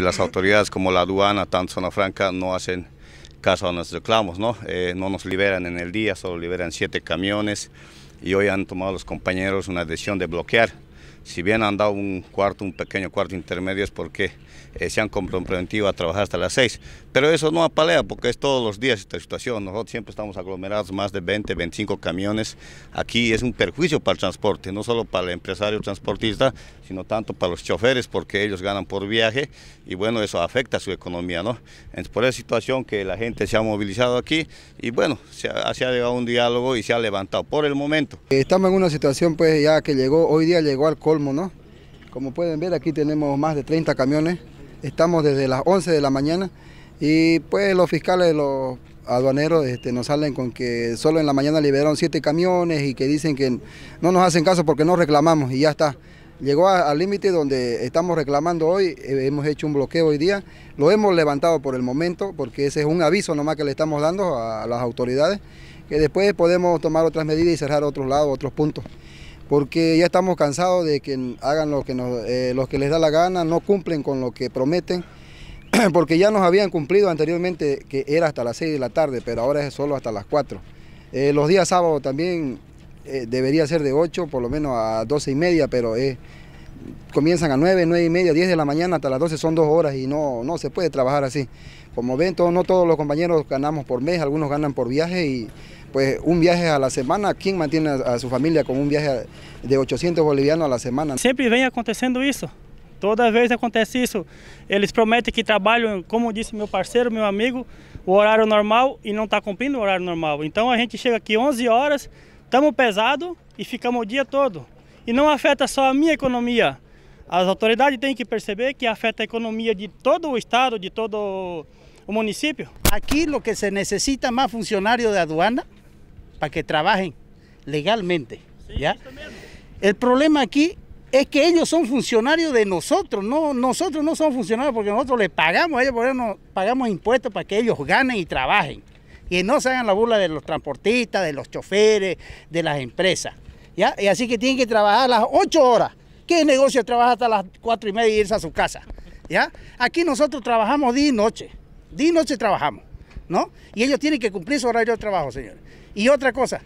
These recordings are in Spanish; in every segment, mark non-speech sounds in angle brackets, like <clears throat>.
Las autoridades como la aduana, tanto Zona Franca, no hacen caso a nuestros reclamos, ¿no? Eh, no nos liberan en el día, solo liberan siete camiones y hoy han tomado los compañeros una decisión de bloquear si bien han dado un cuarto, un pequeño cuarto intermedio, es porque eh, se han comprometido a trabajar hasta las 6. Pero eso no apalea porque es todos los días esta situación. Nosotros siempre estamos aglomerados, más de 20, 25 camiones. Aquí es un perjuicio para el transporte, no solo para el empresario transportista, sino tanto para los choferes porque ellos ganan por viaje y bueno, eso afecta a su economía, ¿no? por esa situación que la gente se ha movilizado aquí y bueno, se ha, llegado a un diálogo y se ha levantado por el momento. Estamos en una situación pues ya que llegó, hoy día llegó al como pueden ver, aquí tenemos más de 30 camiones. Estamos desde las 11 de la mañana y pues los fiscales, los aduaneros este, nos salen con que solo en la mañana liberaron 7 camiones y que dicen que no nos hacen caso porque no reclamamos y ya está. Llegó al límite donde estamos reclamando hoy, eh, hemos hecho un bloqueo hoy día, lo hemos levantado por el momento porque ese es un aviso nomás que le estamos dando a las autoridades, que después podemos tomar otras medidas y cerrar otros lados, otros puntos porque ya estamos cansados de que hagan lo que, eh, que les da la gana, no cumplen con lo que prometen, <clears throat> porque ya nos habían cumplido anteriormente que era hasta las 6 de la tarde, pero ahora es solo hasta las 4. Eh, los días sábados también eh, debería ser de 8, por lo menos a 12 y media, pero comienzan a 9, 9 y media, 10 de la mañana hasta las 12 son dos horas y no, no se puede trabajar así. Como ven, no todos los compañeros ganamos por mes, algunos ganan por viaje y pues un viaje a la semana, ¿quién mantiene a, su familia con un viaje de 800 bolivianos a la semana? Siempre vem acontecendo isso. Toda vez acontece isso. Eles prometem que trabalham, como disse meu parceiro, meu amigo, o horário normal e não está cumprindo o horário normal. Então a gente chega aqui 11 horas, estamos pesado e ficamos o dia todo. E não afeta só a minha economia. As autoridades têm que perceber que afeta a economia de todo o estado, de todo o município. Aqui o que se necessita é mais funcionário da aduana para que trabajen legalmente. ¿ya? El problema aquí es que ellos son funcionarios de nosotros, no, nosotros no somos funcionarios porque nosotros les pagamos a ellos, nos pagamos impuestos para que ellos ganen y trabajen. Y no se hagan la burla de los transportistas, de los choferes, de las empresas. ¿ya? Y así que tienen que trabajar las 8 horas. ¿Qué negocio trabaja hasta las 4 y media y irse a su casa? ¿ya? Aquí nosotros trabajamos día y noche. Día y noche trabajamos. ¿no? Y ellos tienen que cumplir su horario de trabajo, señores. Y otra cosa,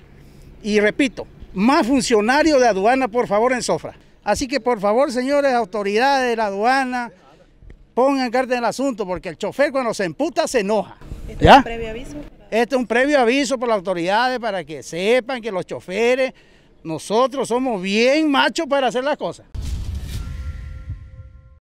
y repito, más funcionarios de aduana, por favor, en Sofra. Así que, por favor, señores, autoridades de la aduana, pongan carta en el asunto, porque el chofer cuando se emputa se enoja. ¿Este es un previo aviso? Este es un previo aviso por las autoridades para que sepan que los choferes, nosotros somos bien machos para hacer las cosas.